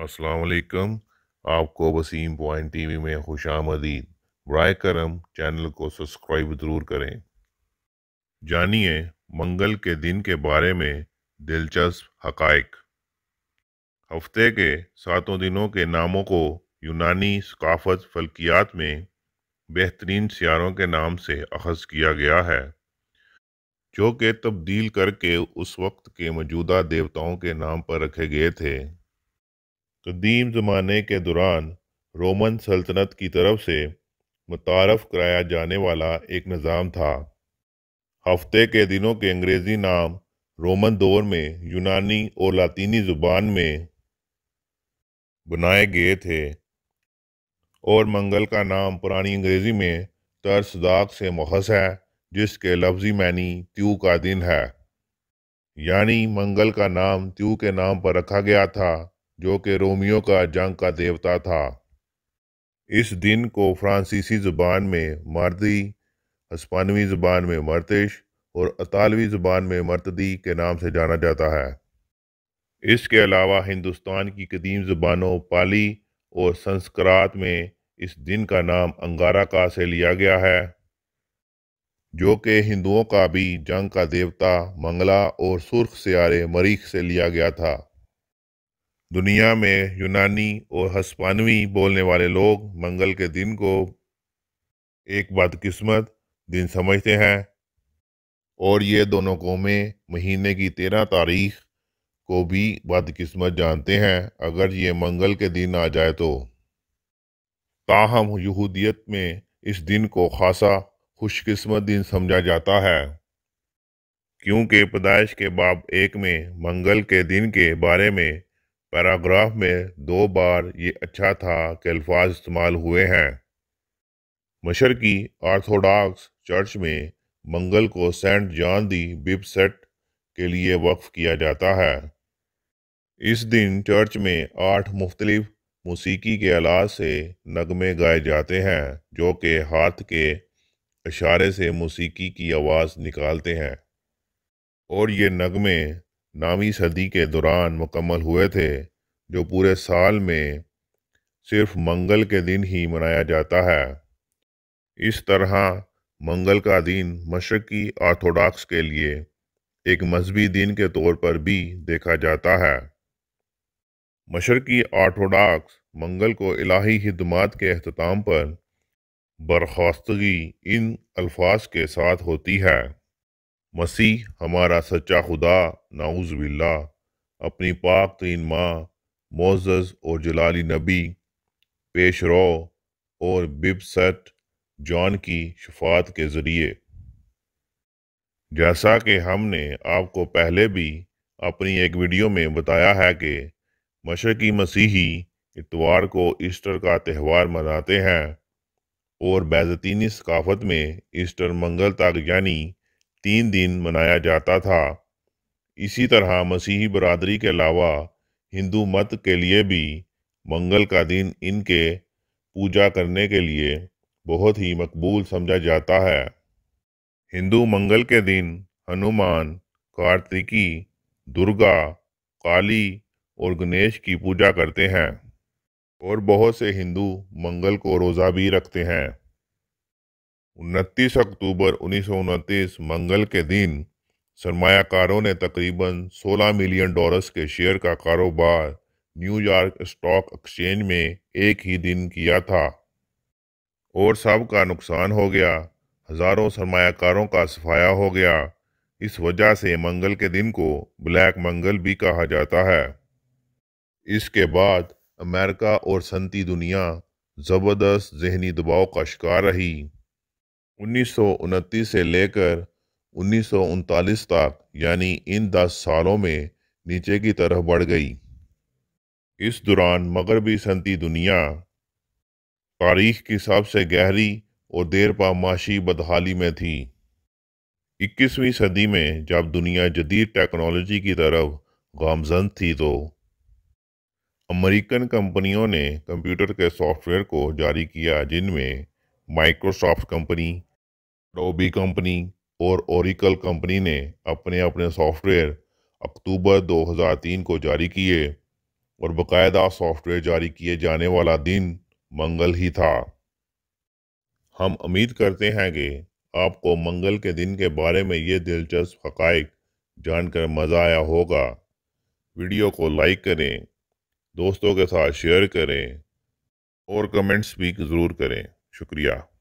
असलकम आपको Wasim point TV में खुश आमदीद ब्राय करम चैनल को सब्सक्राइब ज़रूर करें जानिए मंगल के दिन के बारे में दिलचस्प हकाइक हफ्ते के सातों दिनों के नामों को यूनानी सकाफत फल्कियात में बेहतरीन सियारों के नाम से अखज़ किया गया है जो कि तब्दील करके उस वक्त के मौजूदा देवताओं के नाम पर रखे गए थे कदीम तो ज़माने के दौरान रोमन सल्तनत की तरफ से मुतारफ़ कराया जाने वाला एक निज़ाम था हफ्ते के दिनों के अंग्रेज़ी नाम रोमन दौर में यूनानी और लातीनी ज़ुबान में बनाए गए थे और मंगल का नाम पुरानी अंग्रेज़ी में तरसदाक से मुखस है जिसके लफ्ज़ी मैनी त्यू का दिन है यानी मंगल का नाम त्यू के नाम पर रखा गया था जो कि रोमियो का जंग का देवता था इस दिन को फ्रांसीसी ज़बान में मर्दी हस्पानवी ज़ुबान में मर्तिश और अतालवी ज़ुबान में मर्तदी के नाम से जाना जाता है इसके अलावा हिंदुस्तान की कदीम ज़ुबानों पाली और संस्कृत में इस दिन का नाम अंगारा का से लिया गया है जो कि हिंदुओं का भी जंग का देवता मंगला और सुर्ख सियारे मरीख से लिया गया था दुनिया में यूनानी और हस्पानवी बोलने वाले लोग मंगल के दिन को एक बदकिस्मत दिन समझते हैं और ये दोनों कौमें महीने की तेरह तारीख को भी बदकिस्मत जानते हैं अगर ये मंगल के दिन आ जाए तो ताहम यहूदियत में इस दिन को खासा खुशकिस्मत दिन समझा जाता है क्योंकि पैदाइश के बाब एक में मंगल के दिन के बारे में पैराग्राफ में दो बार ये अच्छा था कि अल्फाज इस्तेमाल हुए हैं मशरकी आर्थोडॉक्स चर्च में मंगल को सेंट जॉन दी बिप सेट के लिए वक्फ किया जाता है इस दिन चर्च में आठ मुख्तलिफ मौसीकी के आलाज से नगमे गाए जाते हैं जो कि हाथ के इशारे से मौसीकी की आवाज़ निकालते हैं और ये नगमे नौवीं सदी के दौरान मुकम्मल हुए थे जो पूरे साल में सिर्फ मंगल के दिन ही मनाया जाता है इस तरह मंगल का दिन मशरकी ऑर्थोडॉक्स के लिए एक मजहबी दिन के तौर पर भी देखा जाता है मशरकी ऑर्थोडॉक्स मंगल को इलाही खदमात के अहतमाम पर बर्खास्तगी इन अल्फाज के साथ होती है मसीह हमारा सच्चा खुदा नाउज़बिल्ला अपनी पाक तीन माँ मोज़ और जलाली नबी पेश रो और बिबसट जॉन की शफात के ज़रिए जैसा कि हमने आपको पहले भी अपनी एक वीडियो में बताया है कि मशरकी मसीही इतवार को ईस्टर का त्यौहार मनाते हैं और बैज़तीनी सकाफत में ईस्टर मंगल तक यानी तीन दिन मनाया जाता था इसी तरह मसीही बरादरी के अलावा हिंदू मत के लिए भी मंगल का दिन इनके पूजा करने के लिए बहुत ही मकबूल समझा जाता है हिंदू मंगल के दिन हनुमान कार्तिकी दुर्गा काली और गणेश की पूजा करते हैं और बहुत से हिंदू मंगल को रोज़ा भी रखते हैं उनतीस अक्टूबर उन्नीस मंगल के दिन सरमाकारों ने तकरीबन 16 मिलियन डॉलर्स के शेयर का कारोबार न्यूयॉर्क स्टॉक एक्सचेंज में एक ही दिन किया था और सब का नुकसान हो गया हज़ारों सरमाकारों का सफाया हो गया इस वजह से मंगल के दिन को ब्लैक मंगल भी कहा जाता है इसके बाद अमेरिका और सनती दुनिया ज़बरदस्त जहनी दबाव का शिकार रही उन्नीस से लेकर उन्नीस तक यानी इन दस सालों में नीचे की तरफ बढ़ गई इस दौरान मगरबी सनती दुनिया तारीख की सबसे गहरी और देरपा माशी बदहाली में थी 21वीं सदी में जब दुनिया जदीद टेक्नोलॉजी की तरफ गामजन थी तो अमेरिकन कंपनियों ने कंप्यूटर के सॉफ्टवेयर को जारी किया जिनमें माइक्रोसॉफ्ट कंपनी डोबी कंपनी और ओरिकल कंपनी ने अपने अपने सॉफ्टवेयर अक्टूबर 2003 को जारी किए और बाकायदा सॉफ्टवेयर जारी किए जाने वाला दिन मंगल ही था हम उम्मीद करते हैं कि आपको मंगल के दिन के बारे में ये दिलचस्प हकाइक जानकर मज़ा आया होगा वीडियो को लाइक करें दोस्तों के साथ शेयर करें और कमेंट्स भी ज़रूर करें शुक्रिया